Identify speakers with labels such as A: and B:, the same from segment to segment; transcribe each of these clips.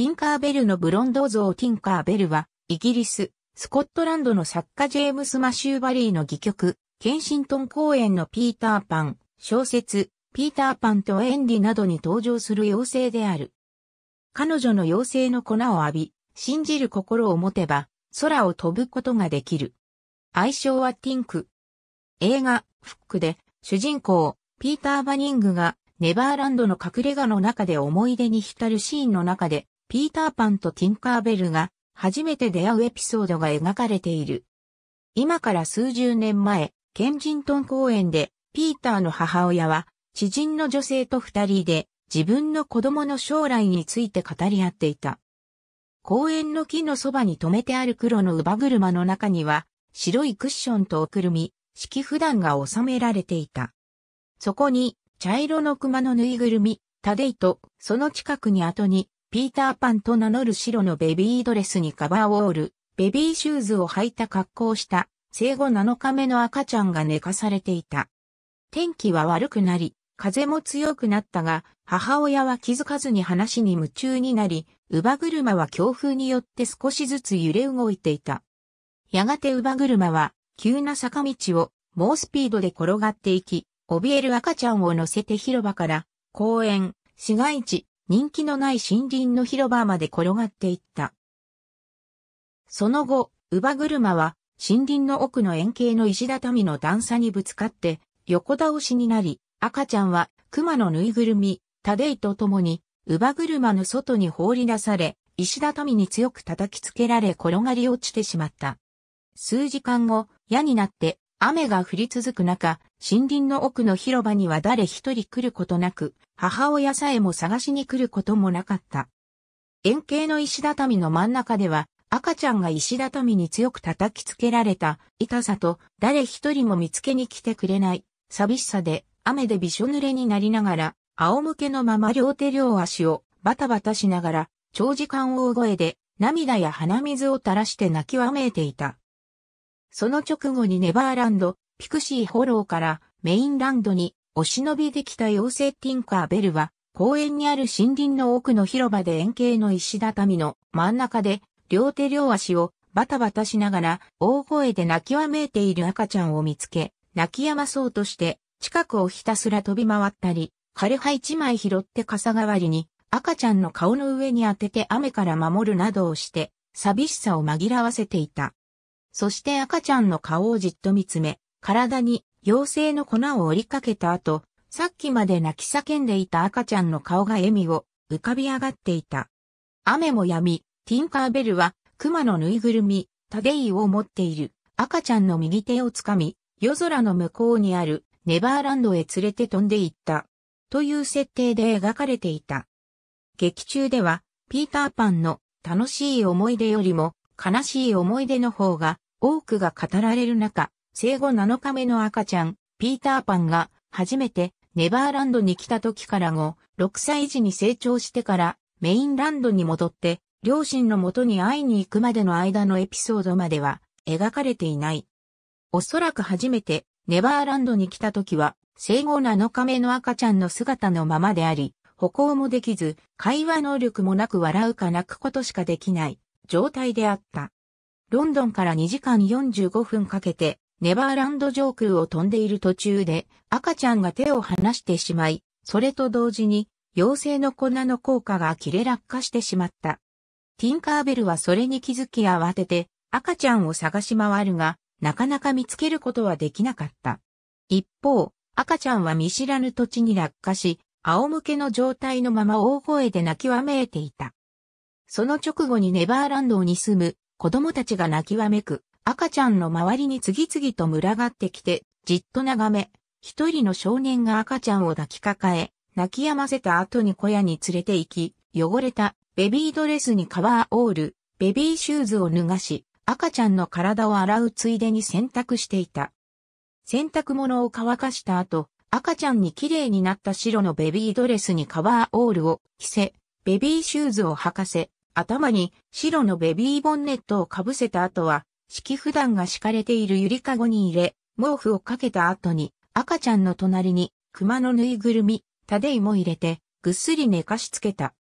A: ティンカーベルのブロンド像ティンカーベルは、イギリス、スコットランドの作家ジェームス・マシューバリーの戯曲、ケンシントン公演のピーターパン、小説、ピーターパンとエンリなどに登場する妖精である。彼女の妖精の粉を浴び、信じる心を持てば、空を飛ぶことができる。愛称はティンク。映画、フックで、主人公、ピーター・バニングが、ネバーランドの隠れ家の中で思い出に浸るシーンの中で、ピーターパンとティンカーベルが初めて出会うエピソードが描かれている。今から数十年前、ケンジントン公園で、ピーターの母親は、知人の女性と二人で、自分の子供の将来について語り合っていた。公園の木のそばに止めてある黒の乳母車の中には、白いクッションとおくるみ、式普段が収められていた。そこに、茶色の熊のぬいぐるみ、タデイと、その近くに後に、ピーターパンと名乗る白のベビードレスにカバーウォール、ベビーシューズを履いた格好をした生後7日目の赤ちゃんが寝かされていた。天気は悪くなり、風も強くなったが、母親は気づかずに話に夢中になり、乳母車は強風によって少しずつ揺れ動いていた。やがて乳母車は、急な坂道を、猛スピードで転がっていき、怯える赤ちゃんを乗せて広場から、公園、市街地、人気のない森林の広場まで転がっていった。その後、乳母車は森林の奥の円形の石畳の段差にぶつかって横倒しになり、赤ちゃんは熊のぬいぐるみ、タデイと共に乳母車の外に放り出され、石畳に強く叩きつけられ転がり落ちてしまった。数時間後、矢になって雨が降り続く中、森林の奥の広場には誰一人来ることなく、母親さえも探しに来ることもなかった。円形の石畳の真ん中では、赤ちゃんが石畳に強く叩きつけられた痛さと、誰一人も見つけに来てくれない寂しさで、雨でびしょ濡れになりながら、仰向けのまま両手両足をバタバタしながら、長時間大声で涙や鼻水を垂らして泣きわめいていた。その直後にネバーランド、ピクシーホローからメインランドにお忍びできた妖精ティンカーベルは、公園にある森林の奥の広場で円形の石畳の真ん中で、両手両足をバタバタしながら大声で泣きわめいている赤ちゃんを見つけ、泣き止まそうとして、近くをひたすら飛び回ったり、枯葉一枚拾って傘代わりに、赤ちゃんの顔の上に当てて雨から守るなどをして、寂しさを紛らわせていた。そして赤ちゃんの顔をじっと見つめ、体に妖精の粉を折りかけた後、さっきまで泣き叫んでいた赤ちゃんの顔が笑みを浮かび上がっていた。雨も止み、ティンカーベルは熊のぬいぐるみ、タデイを持っている赤ちゃんの右手をつかみ、夜空の向こうにあるネバーランドへ連れて飛んでいった。という設定で描かれていた。劇中では、ピーターパンの楽しい思い出よりも悲しい思い出の方が多くが語られる中、生後7日目の赤ちゃん、ピーターパンが初めてネバーランドに来た時から後、6歳児に成長してからメインランドに戻って、両親のもとに会いに行くまでの間のエピソードまでは描かれていない。おそらく初めてネバーランドに来た時は生後7日目の赤ちゃんの姿のままであり、歩行もできず、会話能力もなく笑うか泣くことしかできない。状態であった。ロンドンから2時間45分かけて、ネバーランド上空を飛んでいる途中で、赤ちゃんが手を離してしまい、それと同時に、妖精の粉の効果が切れ落下してしまった。ティンカーベルはそれに気づき慌てて、赤ちゃんを探し回るが、なかなか見つけることはできなかった。一方、赤ちゃんは見知らぬ土地に落下し、仰向けの状態のまま大声で泣きわめいていた。その直後にネバーランドに住む子供たちが泣きわめく赤ちゃんの周りに次々と群がってきて、じっと眺め、一人の少年が赤ちゃんを抱きかかえ、泣き止ませた後に小屋に連れて行き、汚れたベビードレスにカバーオール、ベビーシューズを脱がし、赤ちゃんの体を洗うついでに洗濯していた。洗濯物を乾かした後、赤ちゃんに綺麗になった白のベビードレスにカバーオールを着せ、ベビーシューズを履かせ、頭に白のベビーボンネットをかぶせた後は、敷普段が敷かれているゆりかごに入れ、毛布をかけた後に、赤ちゃんの隣に、熊のぬいぐるみ、タデイも入れて、ぐっすり寝かしつけた。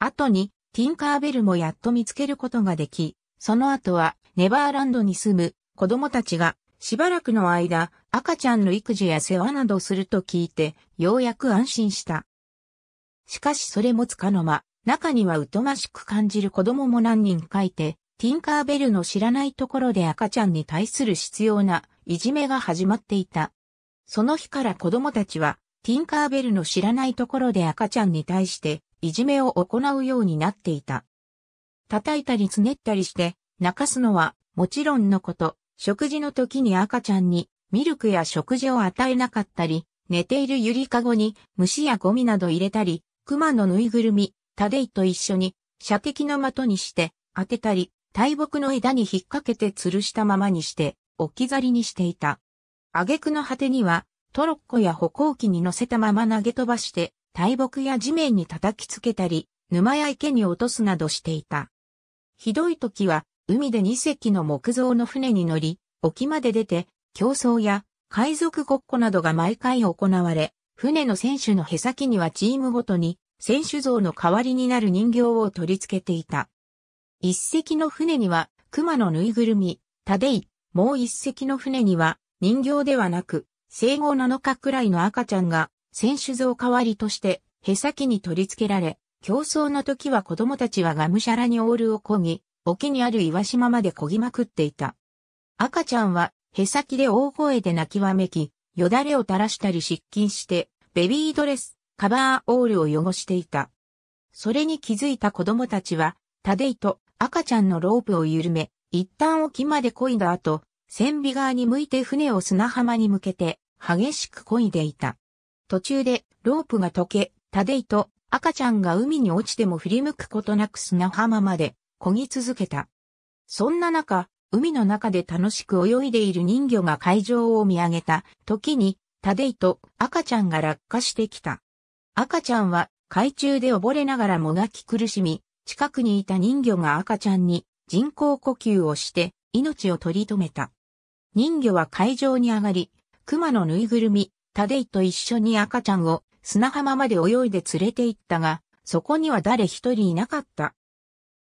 A: 後に、ティンカーベルもやっと見つけることができ、その後は、ネバーランドに住む子供たちが、しばらくの間、赤ちゃんの育児や世話などすると聞いて、ようやく安心した。しかしそれもつかの間、中には疎ましく感じる子供も何人かいて、ティンカーベルの知らないところで赤ちゃんに対する必要ないじめが始まっていた。その日から子供たちは、ティンカーベルの知らないところで赤ちゃんに対していじめを行うようになっていた。叩いたりつねったりして、泣かすのはもちろんのこと、食事の時に赤ちゃんにミルクや食事を与えなかったり、寝ているゆりかごに虫やゴミなど入れたり、熊のぬいぐるみ、タデイと一緒に射的の的にして当てたり、大木の枝に引っ掛けて吊るしたままにして置き去りにしていた。挙句の果てにはトロッコや歩行機に乗せたまま投げ飛ばして大木や地面に叩きつけたり、沼や池に落とすなどしていた。ひどい時は、海で二隻の木造の船に乗り、沖まで出て、競争や海賊ごっこなどが毎回行われ、船の選手のへさきにはチームごとに選手像の代わりになる人形を取り付けていた。一隻の船には熊のぬいぐるみ、タデイ、もう一隻の船には人形ではなく、生後7日くらいの赤ちゃんが選手像代わりとしてへさきに取り付けられ、競争の時は子供たちはがむしゃらにオールを漕ぎ、沖にある岩島まで漕ぎまくっていた。赤ちゃんはへさきで大声で泣きわめき、よだれを垂らしたり失禁して、ベビードレスカバーオールを汚していた。それに気づいた子供たちは、タデイと赤ちゃんのロープを緩め、一旦沖まで漕いだ後、船尾側に向いて船を砂浜に向けて、激しく漕いでいた。途中で、ロープが溶け、タデイと赤ちゃんが海に落ちても振り向くことなく砂浜まで漕ぎ続けた。そんな中、海の中で楽しく泳いでいる人魚が海上を見上げた時に、タデイと赤ちゃんが落下してきた。赤ちゃんは海中で溺れながらもがき苦しみ、近くにいた人魚が赤ちゃんに人工呼吸をして命を取り留めた。人魚は海上に上がり、熊のぬいぐるみ、タデイと一緒に赤ちゃんを砂浜まで泳いで連れて行ったが、そこには誰一人いなかった。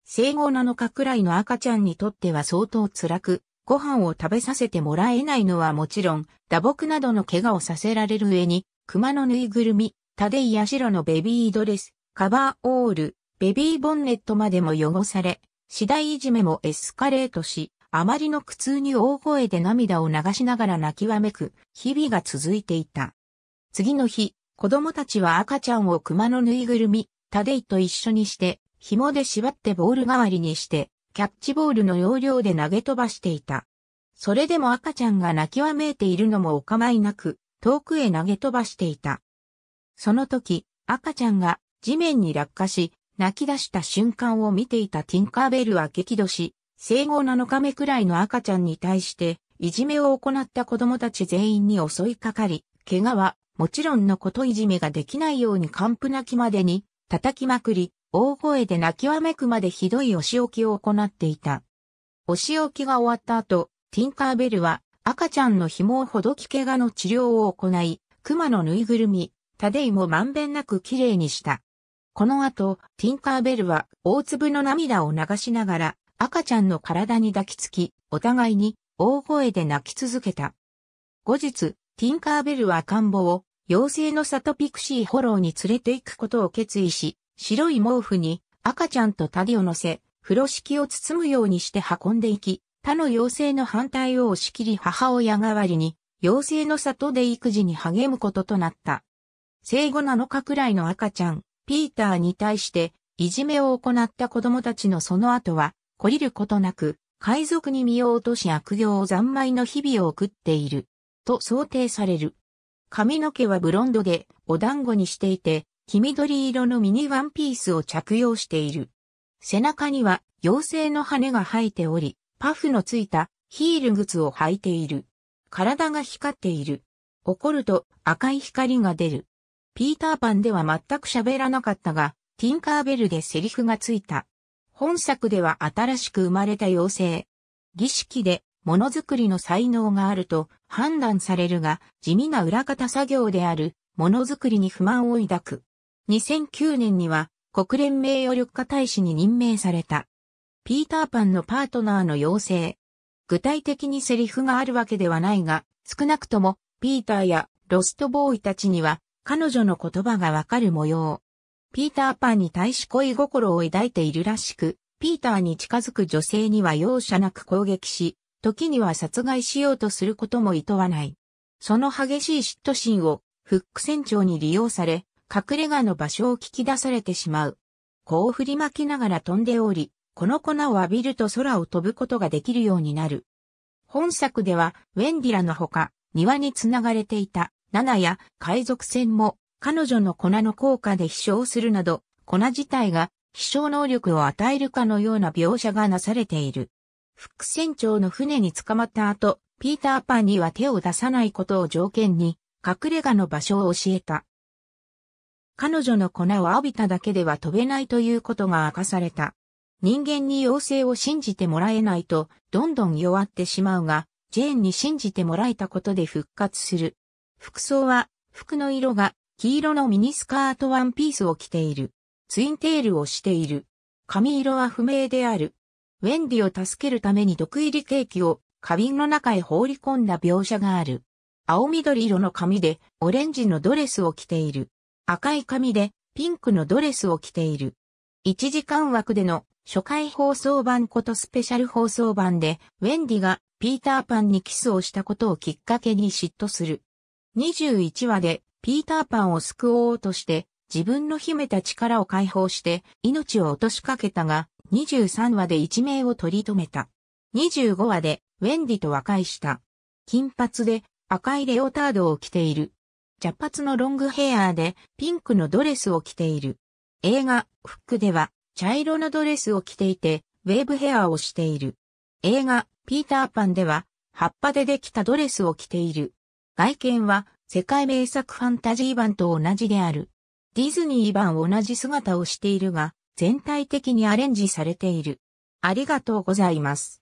A: 生後7日くらいの赤ちゃんにとっては相当辛く、ご飯を食べさせてもらえないのはもちろん、打撲などの怪我をさせられる上に、熊のぬいぐるみ、タデイヤロのベビードレス、カバーオール、ベビーボンネットまでも汚され、次第いじめもエスカレートし、あまりの苦痛に大声で涙を流しながら泣きわめく日々が続いていた。次の日、子供たちは赤ちゃんを熊のぬいぐるみ、タデイと一緒にして、紐で縛ってボール代わりにして、キャッチボールの要領で投げ飛ばしていた。それでも赤ちゃんが泣きわめいているのもお構いなく、遠くへ投げ飛ばしていた。その時、赤ちゃんが地面に落下し、泣き出した瞬間を見ていたティンカーベルは激怒し、生後7日目くらいの赤ちゃんに対して、いじめを行った子供たち全員に襲いかかり、怪我は、もちろんのこといじめができないように完膚なきまでに、叩きまくり、大声で泣きわめくまでひどいお仕置きを行っていた。お仕置きが終わった後、ティンカーベルは赤ちゃんの紐をほどき怪我の治療を行い、熊のぬいぐるみ、タデイもまんべんなく綺麗にした。この後、ティンカーベルは大粒の涙を流しながら赤ちゃんの体に抱きつき、お互いに大声で泣き続けた。後日、ティンカーベルは赤ん坊を妖精の里ピクシーホローに連れて行くことを決意し、白い毛布に赤ちゃんとタデを乗せ、風呂敷を包むようにして運んでいき、他の妖精の反対を押し切り母親代わりに、妖精の里で育児に励むこととなった。生後7日くらいの赤ちゃん、ピーターに対して、いじめを行った子供たちのその後は、懲りることなく、海賊に身を落とし悪行を残昧の日々を送っている、と想定される。髪の毛はブロンドで、お団子にしていて、黄緑色のミニワンピースを着用している。背中には妖精の羽が生えており、パフのついたヒール靴を履いている。体が光っている。怒ると赤い光が出る。ピーターパンでは全く喋らなかったが、ティンカーベルでセリフがついた。本作では新しく生まれた妖精。儀式でものづくりの才能があると判断されるが、地味な裏方作業であるものづくりに不満を抱く。2009年には国連名誉緑化大使に任命された。ピーターパンのパートナーの妖精。具体的にセリフがあるわけではないが、少なくともピーターやロストボーイたちには彼女の言葉がわかる模様。ピーターパンに対し恋心を抱いているらしく、ピーターに近づく女性には容赦なく攻撃し、時には殺害しようとすることも厭わない。その激しい嫉妬心をフック船長に利用され、隠れ家の場所を聞き出されてしまう。こう振りまきながら飛んでおり、この粉を浴びると空を飛ぶことができるようになる。本作では、ウェンディラのほか、庭につながれていた七や海賊船も彼女の粉の効果で飛翔するなど、粉自体が飛翔能力を与えるかのような描写がなされている。副船長の船に捕まった後、ピーターパンには手を出さないことを条件に、隠れ家の場所を教えた。彼女の粉を浴びただけでは飛べないということが明かされた。人間に妖精を信じてもらえないと、どんどん弱ってしまうが、ジェーンに信じてもらえたことで復活する。服装は、服の色が、黄色のミニスカートワンピースを着ている。ツインテールをしている。髪色は不明である。ウェンディを助けるために毒入りケーキを花瓶の中へ放り込んだ描写がある。青緑色の髪でオレンジのドレスを着ている。赤い髪でピンクのドレスを着ている。1時間枠での初回放送版ことスペシャル放送版でウェンディがピーターパンにキスをしたことをきっかけに嫉妬する。21話でピーターパンを救おうとして自分の秘めた力を解放して命を落としかけたが23話で一命を取り留めた。25話でウェンディと和解した。金髪で赤いレオタードを着ている。茶髪のロングヘアーでピンクのドレスを着ている。映画、フックでは茶色のドレスを着ていてウェーブヘアをしている。映画、ピーターパンでは葉っぱでできたドレスを着ている。外見は世界名作ファンタジー版と同じである。ディズニー版同じ姿をしているが、全体的にアレンジされている。ありがとうございます。